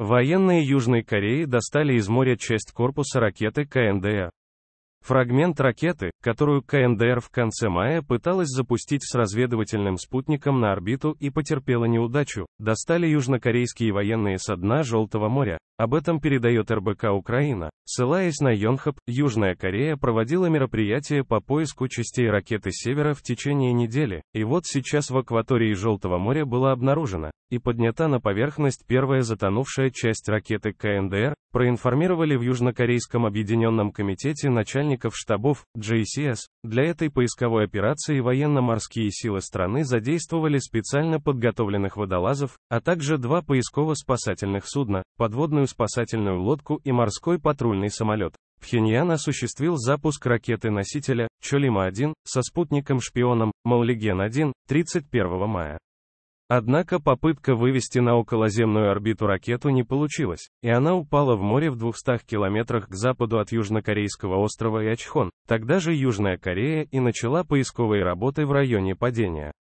Военные Южной Кореи достали из моря часть корпуса ракеты КНДР. Фрагмент ракеты, которую КНДР в конце мая пыталась запустить с разведывательным спутником на орбиту и потерпела неудачу, достали южнокорейские военные со дна Желтого моря. Об этом передает РБК Украина. Ссылаясь на Йонхаб. Южная Корея проводила мероприятие по поиску частей ракеты «Севера» в течение недели, и вот сейчас в акватории Желтого моря была обнаружена и поднята на поверхность первая затонувшая часть ракеты КНДР, проинформировали в Южнокорейском объединенном комитете начальников штабов JCS. Для этой поисковой операции военно-морские силы страны задействовали специально подготовленных водолазов, а также два поисково-спасательных судна, подводную спасательную лодку и морской патрульный самолет. Пхеньян осуществил запуск ракеты-носителя Чолима-1 со спутником-шпионом Маулиген-1 31 мая. Однако попытка вывести на околоземную орбиту ракету не получилась, и она упала в море в 200 километрах к западу от южнокорейского острова Ячхон. Тогда же Южная Корея и начала поисковые работы в районе падения.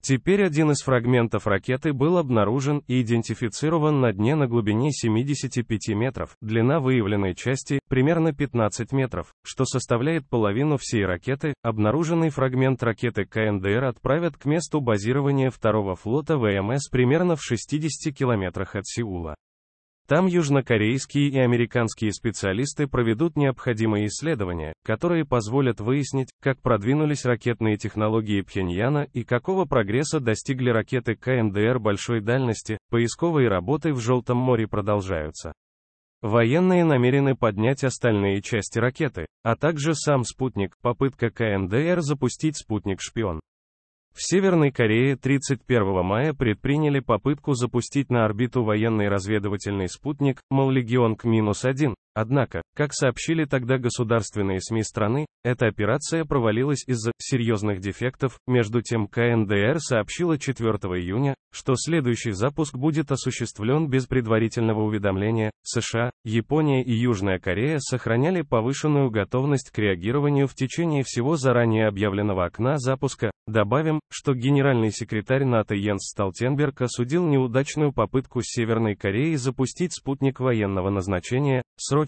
Теперь один из фрагментов ракеты был обнаружен и идентифицирован на дне на глубине 75 метров, длина выявленной части – примерно 15 метров, что составляет половину всей ракеты. Обнаруженный фрагмент ракеты КНДР отправят к месту базирования второго флота ВМС примерно в 60 километрах от Сеула. Там южнокорейские и американские специалисты проведут необходимые исследования, которые позволят выяснить, как продвинулись ракетные технологии Пхеньяна и какого прогресса достигли ракеты КНДР большой дальности. Поисковые работы в Желтом море продолжаются. Военные намерены поднять остальные части ракеты, а также сам спутник, попытка КНДР запустить спутник-шпион. В Северной Корее 31 мая предприняли попытку запустить на орбиту военный разведывательный спутник «Маллегионг-1», Однако, как сообщили тогда государственные СМИ страны, эта операция провалилась из-за серьезных дефектов, между тем КНДР сообщила 4 июня, что следующий запуск будет осуществлен без предварительного уведомления, США, Япония и Южная Корея сохраняли повышенную готовность к реагированию в течение всего заранее объявленного окна запуска, добавим, что генеральный секретарь НАТО Йенс Столтенберг осудил неудачную попытку Северной Кореи запустить спутник военного назначения, срочно